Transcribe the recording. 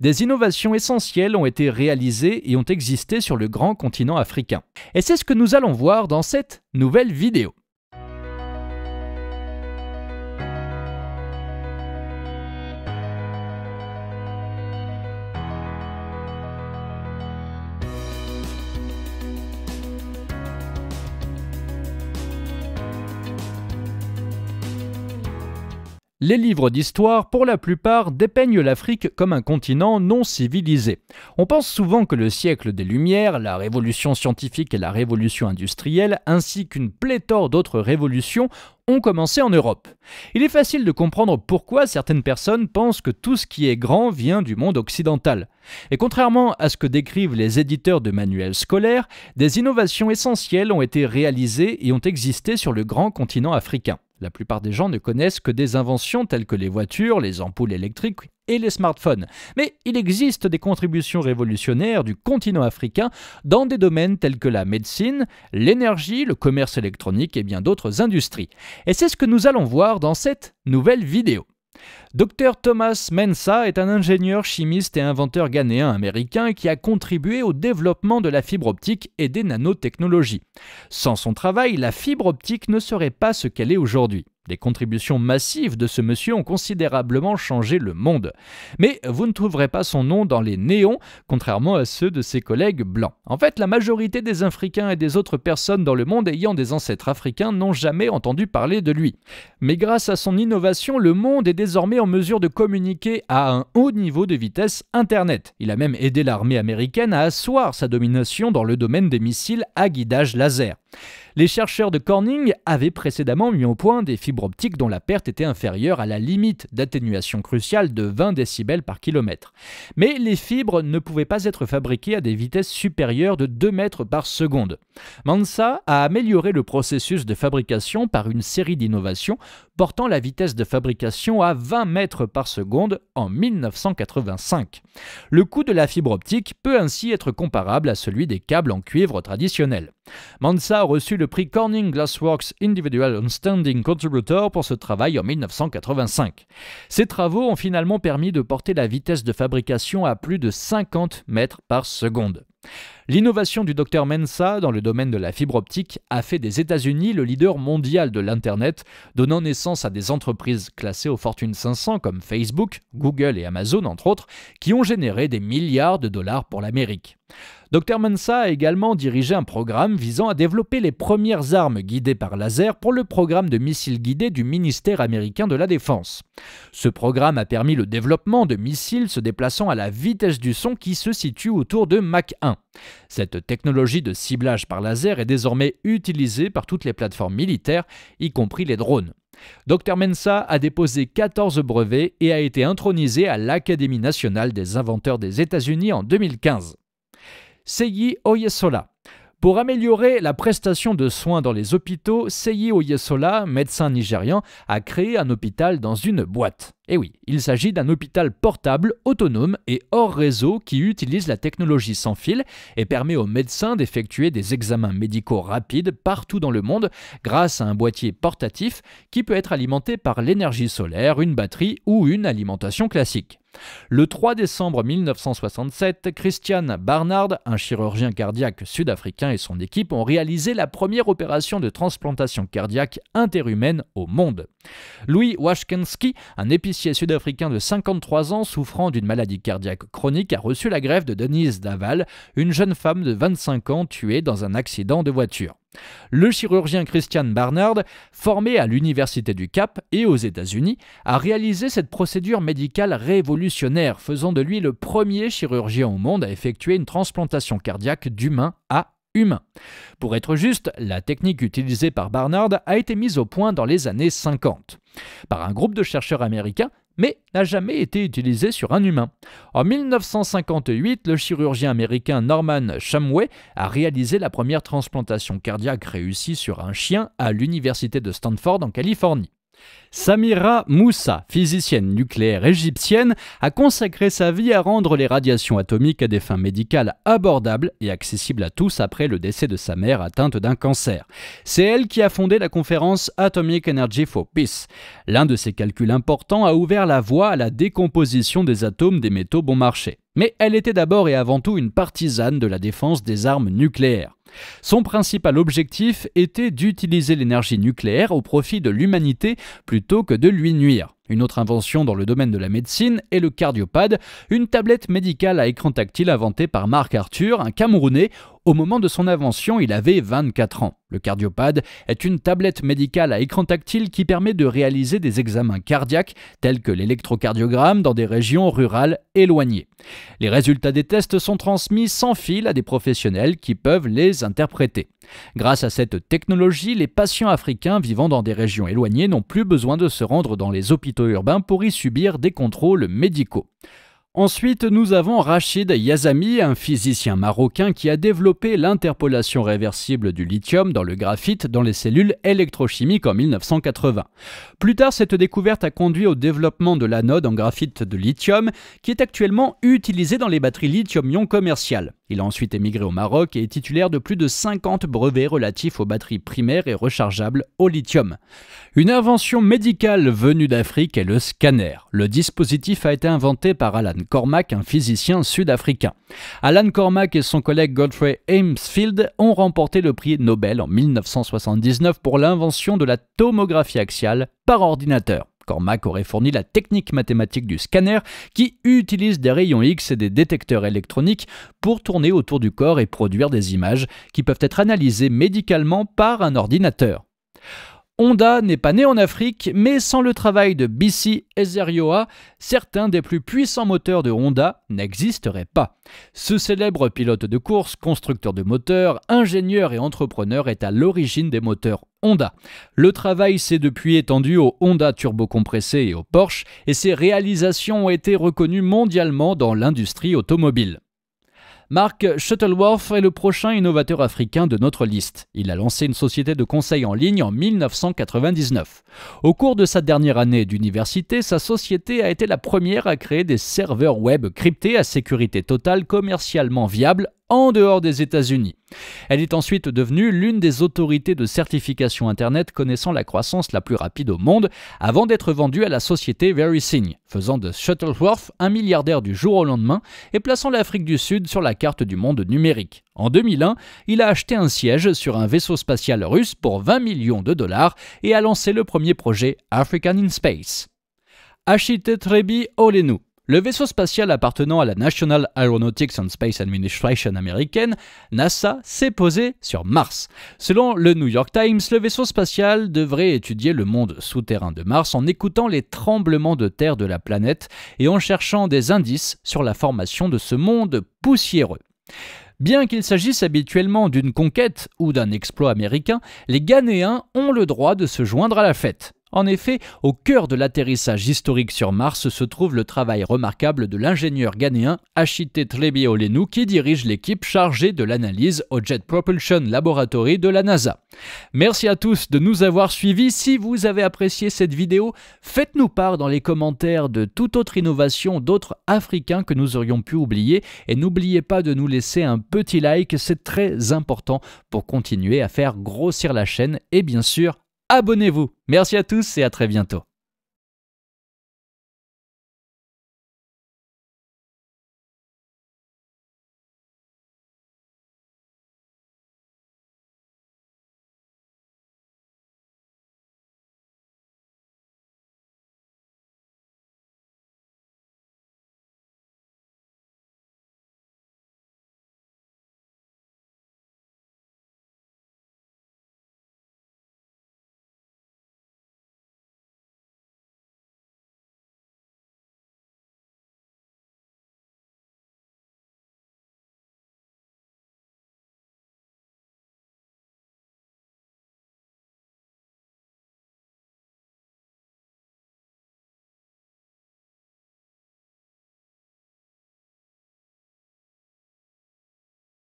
Des innovations essentielles ont été réalisées et ont existé sur le grand continent africain. Et c'est ce que nous allons voir dans cette nouvelle vidéo. Les livres d'histoire, pour la plupart, dépeignent l'Afrique comme un continent non civilisé. On pense souvent que le siècle des Lumières, la révolution scientifique et la révolution industrielle, ainsi qu'une pléthore d'autres révolutions, ont commencé en Europe. Il est facile de comprendre pourquoi certaines personnes pensent que tout ce qui est grand vient du monde occidental. Et contrairement à ce que décrivent les éditeurs de manuels scolaires, des innovations essentielles ont été réalisées et ont existé sur le grand continent africain. La plupart des gens ne connaissent que des inventions telles que les voitures, les ampoules électriques et les smartphones. Mais il existe des contributions révolutionnaires du continent africain dans des domaines tels que la médecine, l'énergie, le commerce électronique et bien d'autres industries. Et c'est ce que nous allons voir dans cette nouvelle vidéo. Dr Thomas Mensah est un ingénieur chimiste et inventeur ghanéen américain qui a contribué au développement de la fibre optique et des nanotechnologies. Sans son travail, la fibre optique ne serait pas ce qu'elle est aujourd'hui. Les contributions massives de ce monsieur ont considérablement changé le monde. Mais vous ne trouverez pas son nom dans les néons, contrairement à ceux de ses collègues blancs. En fait, la majorité des Africains et des autres personnes dans le monde ayant des ancêtres africains n'ont jamais entendu parler de lui. Mais grâce à son innovation, le monde est désormais en mesure de communiquer à un haut niveau de vitesse Internet. Il a même aidé l'armée américaine à asseoir sa domination dans le domaine des missiles à guidage laser. Les chercheurs de Corning avaient précédemment mis au point des fibres optiques dont la perte était inférieure à la limite d'atténuation cruciale de 20 décibels par kilomètre. Mais les fibres ne pouvaient pas être fabriquées à des vitesses supérieures de 2 mètres par seconde. Mansa a amélioré le processus de fabrication par une série d'innovations portant la vitesse de fabrication à 20 mètres par seconde en 1985. Le coût de la fibre optique peut ainsi être comparable à celui des câbles en cuivre traditionnels. Mansa a reçu le prix Corning Glassworks Individual Outstanding Contributor pour ce travail en 1985. Ces travaux ont finalement permis de porter la vitesse de fabrication à plus de 50 mètres par seconde. L'innovation du docteur Mensa dans le domaine de la fibre optique a fait des États-Unis le leader mondial de l'Internet, donnant naissance à des entreprises classées aux Fortune 500 comme Facebook, Google et Amazon entre autres, qui ont généré des milliards de dollars pour l'Amérique. Dr Mansa a également dirigé un programme visant à développer les premières armes guidées par laser pour le programme de missiles guidés du ministère américain de la Défense. Ce programme a permis le développement de missiles se déplaçant à la vitesse du son qui se situe autour de Mach 1. Cette technologie de ciblage par laser est désormais utilisée par toutes les plateformes militaires, y compris les drones. Dr Mensa a déposé 14 brevets et a été intronisé à l'Académie nationale des inventeurs des États-Unis en 2015. Seiyi Oyesola. Pour améliorer la prestation de soins dans les hôpitaux, Seiyi Oyesola, médecin nigérian, a créé un hôpital dans une boîte. Et eh oui, il s'agit d'un hôpital portable, autonome et hors réseau qui utilise la technologie sans fil et permet aux médecins d'effectuer des examens médicaux rapides partout dans le monde grâce à un boîtier portatif qui peut être alimenté par l'énergie solaire, une batterie ou une alimentation classique. Le 3 décembre 1967, Christian Barnard, un chirurgien cardiaque sud-africain et son équipe ont réalisé la première opération de transplantation cardiaque interhumaine au monde. Louis Washkensky, un épicier policier sud-africain de 53 ans souffrant d'une maladie cardiaque chronique a reçu la grève de Denise Daval, une jeune femme de 25 ans tuée dans un accident de voiture. Le chirurgien Christian Barnard, formé à l'Université du Cap et aux États-Unis, a réalisé cette procédure médicale révolutionnaire, faisant de lui le premier chirurgien au monde à effectuer une transplantation cardiaque d'humain à humain. Pour être juste, la technique utilisée par Barnard a été mise au point dans les années 50 par un groupe de chercheurs américains mais n'a jamais été utilisé sur un humain. En 1958, le chirurgien américain Norman Shumway a réalisé la première transplantation cardiaque réussie sur un chien à l'université de Stanford en Californie. Samira Moussa, physicienne nucléaire égyptienne, a consacré sa vie à rendre les radiations atomiques à des fins médicales abordables et accessibles à tous après le décès de sa mère atteinte d'un cancer. C'est elle qui a fondé la conférence Atomic Energy for Peace. L'un de ses calculs importants a ouvert la voie à la décomposition des atomes des métaux bon marché mais elle était d'abord et avant tout une partisane de la défense des armes nucléaires. Son principal objectif était d'utiliser l'énergie nucléaire au profit de l'humanité plutôt que de lui nuire. Une autre invention dans le domaine de la médecine est le cardiopad, une tablette médicale à écran tactile inventée par Marc Arthur, un Camerounais, au moment de son invention, il avait 24 ans. Le Cardiopad est une tablette médicale à écran tactile qui permet de réaliser des examens cardiaques tels que l'électrocardiogramme dans des régions rurales éloignées. Les résultats des tests sont transmis sans fil à des professionnels qui peuvent les interpréter. Grâce à cette technologie, les patients africains vivant dans des régions éloignées n'ont plus besoin de se rendre dans les hôpitaux urbains pour y subir des contrôles médicaux. Ensuite, nous avons Rachid Yazami, un physicien marocain qui a développé l'interpolation réversible du lithium dans le graphite dans les cellules électrochimiques en 1980. Plus tard, cette découverte a conduit au développement de l'anode en graphite de lithium qui est actuellement utilisée dans les batteries lithium-ion commerciales. Il a ensuite émigré au Maroc et est titulaire de plus de 50 brevets relatifs aux batteries primaires et rechargeables au lithium. Une invention médicale venue d'Afrique est le scanner. Le dispositif a été inventé par Alan Cormack, un physicien sud-africain. Alan Cormack et son collègue Godfrey Amesfield ont remporté le prix Nobel en 1979 pour l'invention de la tomographie axiale par ordinateur. Mac aurait fourni la technique mathématique du scanner qui utilise des rayons X et des détecteurs électroniques pour tourner autour du corps et produire des images qui peuvent être analysées médicalement par un ordinateur. Honda n'est pas né en Afrique, mais sans le travail de BC Ezerioa, certains des plus puissants moteurs de Honda n'existeraient pas. Ce célèbre pilote de course, constructeur de moteurs, ingénieur et entrepreneur est à l'origine des moteurs Honda. Le travail s'est depuis étendu aux Honda turbocompressés et aux Porsche, et ses réalisations ont été reconnues mondialement dans l'industrie automobile. Mark Shuttleworth est le prochain innovateur africain de notre liste. Il a lancé une société de conseil en ligne en 1999. Au cours de sa dernière année d'université, sa société a été la première à créer des serveurs web cryptés à sécurité totale commercialement viables en dehors des États-Unis. Elle est ensuite devenue l'une des autorités de certification Internet connaissant la croissance la plus rapide au monde, avant d'être vendue à la société VeriSign, faisant de Shuttleworth un milliardaire du jour au lendemain et plaçant l'Afrique du Sud sur la carte du monde numérique. En 2001, il a acheté un siège sur un vaisseau spatial russe pour 20 millions de dollars et a lancé le premier projet African in Space. Achetez Trebi Olenou le vaisseau spatial appartenant à la National Aeronautics and Space Administration américaine, NASA, s'est posé sur Mars. Selon le New York Times, le vaisseau spatial devrait étudier le monde souterrain de Mars en écoutant les tremblements de terre de la planète et en cherchant des indices sur la formation de ce monde poussiéreux. Bien qu'il s'agisse habituellement d'une conquête ou d'un exploit américain, les Ghanéens ont le droit de se joindre à la fête. En effet, au cœur de l'atterrissage historique sur Mars se trouve le travail remarquable de l'ingénieur ghanéen Achite Trebiolenu qui dirige l'équipe chargée de l'analyse au Jet Propulsion Laboratory de la NASA. Merci à tous de nous avoir suivis. Si vous avez apprécié cette vidéo, faites-nous part dans les commentaires de toute autre innovation d'autres Africains que nous aurions pu oublier et n'oubliez pas de nous laisser un petit like, c'est très important pour continuer à faire grossir la chaîne et bien sûr abonnez-vous. Merci à tous et à très bientôt.